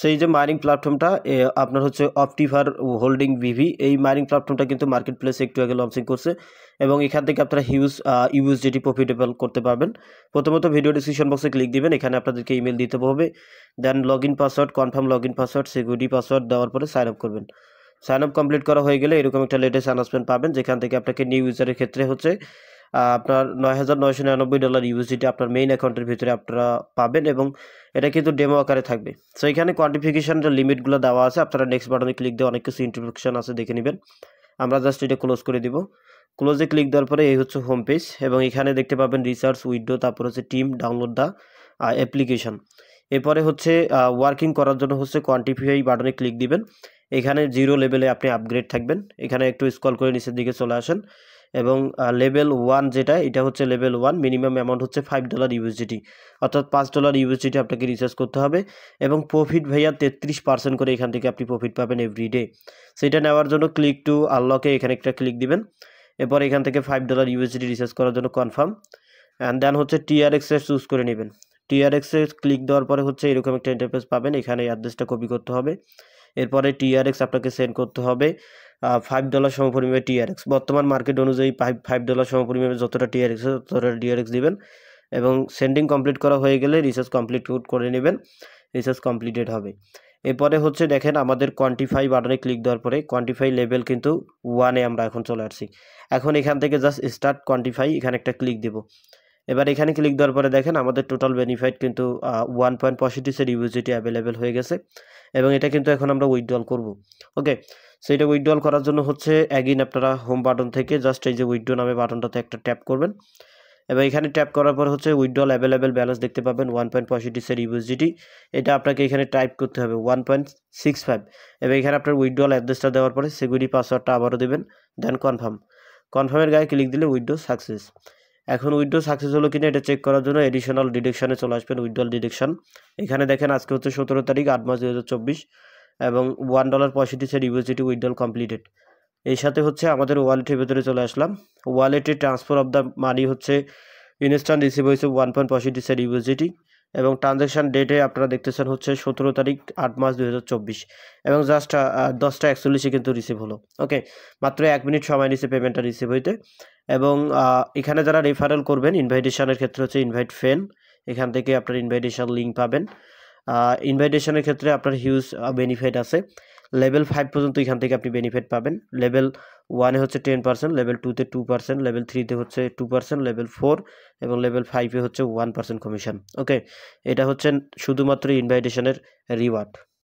সেই যে মাইনিং প্ল্যাটফর্মটা আপনার হচ্ছে অপটিভার হোল্ডিং ভিভি এই মাইনিং প্ল্যাটফর্মটা কিন্তু মার্কেট প্লেসে একটু আগে লঞ্চিং করছে এবং এখান থেকে আপনারা হিউজ ইউএসডিটি প্রফিটেবল করতে পারবেন প্রথমত ভিডিও ডিসক্রিপশন বক্সে ক্লিক দিবেন এখানে আপনাদেরকে ইমেল দিতে হবে then log in password confirm log in password security password দেওয়ার পরে সাইন আপ করবেন সাইন আপ কমপ্লিট করা হয়ে গেলে এরকম একটা লেটেস্ট অ্যানাউন্সমেন্ট পাবেন যেখান থেকে আপনাকে নিউ ইউজারের ক্ষেত্রে হচ্ছে আপনার নয় হাজার নয়শো নিরানব্বই ডলার ইউএসডিটি আপনার মেইন অ্যাকাউন্টের ভিতরে আপনারা পাবেন এবং এটা কিন্তু ডেমো আকারে থাকবে সো এখানে কোয়ান্টিফিকেশানের লিমিটগুলো দেওয়া আছে আপনারা নেক্সট বাটনে ক্লিক দিয়ে অনেক কিছু ইন্ট্রোডাকশন আছে দেখে নেবেন আমরা জাস্ট এটা ক্লোজ করে দিব ক্লোজে ক্লিক দেওয়ার পরে এই হচ্ছে হোম পেজ এবং এখানে দেখতে পাবেন রিসার্চ উইডো তারপর হচ্ছে টিম ডাউনলোড দ্য অ্যাপ্লিকেশান এরপরে হচ্ছে ওয়ার্কিং করার জন্য হচ্ছে কোয়ান্টিফাই বাটনে ক্লিক দিবেন এখানে জিরো লেভেলে আপনি আপগ্রেড থাকবেন এখানে একটু স্কল করে নিচের দিকে চলে আসেন এবং লেভেল ওয়ান যেটা এটা হচ্ছে লেভেল ওয়ান মিনিমাম অ্যামাউন্ট হচ্ছে ফাইভ ডলার ইউএসডিটি অর্থাৎ পাঁচ ডলার ইউএসডিটি আপনাকে রিচার্জ করতে হবে এবং প্রফিট ভাইয়া তেত্রিশ পার্সেন্ট করে এখান থেকে আপনি প্রফিট পাবেন এভরি ডে সেটা নেওয়ার জন্য ক্লিক টু আনলকে এখানে একটা ক্লিক দিবেন এরপর এখান থেকে ফাইভ ডলার ইউএসডিটি রিচার্জ করার জন্য কনফার্ম অ্যান্ড দেন হচ্ছে টিআরএক্সের চুজ করে নেবেন টিআরএক্সের ক্লিক দেওয়ার পরে হচ্ছে এরকম একটা ইন্টারফেস পাবেন এখানে অ্যাড্রেসটা কপি করতে হবে এরপরে টিআরএক্স আপনাকে সেন্ড করতে হবে ফাইভ ডলার সমপরিমাণে টিআরএক্স বর্তমান মার্কেট অনুযায়ী ফাইভ ফাইভ ডলার সমপরিমাণে যতটা টিআরএক্স ততটা টিআরএক্স দেবেন এবং সেন্ডিং কমপ্লিট করা হয়ে গেলে রিসার্চ কমপ্লিট করে নেবেন রিসার্চ কমপ্লিটেড হবে এরপরে হচ্ছে দেখেন আমাদের কোয়ান্টিফাই বাটনে ক্লিক দেওয়ার পরে কোয়ান্টিফাই লেভেল কিন্তু ওয়ানে আমরা এখন চলে আসছি এখন এখান থেকে জাস্ট স্টার্ট কোয়ান্টিফাই এখানে একটা ক্লিক দেবো এবার এখানে ক্লিক দেওয়ার পরে দেখেন আমাদের টোটাল বেনিফিট কিন্তু ওয়ান পয়েন্ট পঁয়ষট্টিসের ইউজিটি অ্যাভেলেবেল হয়ে গেছে এবং এটা কিন্তু এখন আমরা উইথড্রল করব ওকে সো এটা উইথড্রল করার জন্য হচ্ছে অ্যাগিন আপনারা হোম বাটন থেকে জাস্ট এই যে উইথড্রো নামে বাটনটাতে একটা ট্যাপ করবেন এবং এখানে ট্যাপ করার পর হচ্ছে উইথড্রল অ্যাভেলেবেল ব্যালেন্স দেখতে পাবেন ওয়ান পয়েন্ট পঁয়ষট্টিসের ইউজিটি এটা আপনাকে এখানে টাইপ করতে হবে ওয়ান পয়েন্ট সিক্স ফাইভ এবং এখানে আপনার উইথড্রল অ্যাড্রেসটা দেওয়ার পরে সিকিউরিটি পাসওয়ার্ডটা আবারও দেবেন দেন কনফার্ম কনফার্মের গায়ে ক্লিক দিলে উইথড্রো সাকসেস এখন উইড্রো সাকসেস হলো কিনা এটা চেক করার জন্য এডিশনাল ডিডেকশানে চলে আসবেন উইড্রোল ডিডাকশান এখানে দেখেন আজকে হচ্ছে সতেরো তারিখ আট মাস দু এবং ওয়ান ডলার পঁয়ষট্টি সেট ইউএসডিটি উইড্রল কমপ্লিটেড এর সাথে হচ্ছে আমাদের ওয়ালেটের ভেতরে চলে আসলাম ওয়ালেটে ট্রান্সফার অফ দ্য মানি হচ্ছে ইনস্ট্যান্ট রিসিভ হয়েছে ওয়ান পয়েন্ট পঁয়ষট্টি সেট ইউএসডিটি এবং ট্রানজ্যাকশান ডেটে আপনারা দেখতেছেন হচ্ছে সতেরো তারিখ আট মাস দু এবং জাস্ট দশটা একচল্লিশে কিন্তু রিসিভ হলো ওকে মাত্র এক মিনিট সময় নিচ্ছে পেমেন্টটা রিসিভ হইতে এবং এখানে যারা রেফারেল করবেন ইনভাইটেশনের ক্ষেত্রে হচ্ছে ইনভাইট ফেল এখান থেকে আপনার ইনভাইটেশন লিঙ্ক পাবেন ইনভাইটেশনের ক্ষেত্রে আপনার হিউজ বেনিফিট আছে লেভেল ফাইভ পর্যন্ত এখান থেকে আপনি বেনিফিট পাবেন লেভেল ওয়ানে হচ্ছে টেন পার্সেন্ট লেভেল টুতে টু পার্সেন্ট লেভেল থ্রিতে হচ্ছে টু পার্সেন্ট লেভেল ফোর এবং লেভেল ফাইভে হচ্ছে ওয়ান পার্সেন্ট কমিশন ওকে এটা হচ্ছে শুধুমাত্র ইনভাইটেশনের রিওয়ার্ড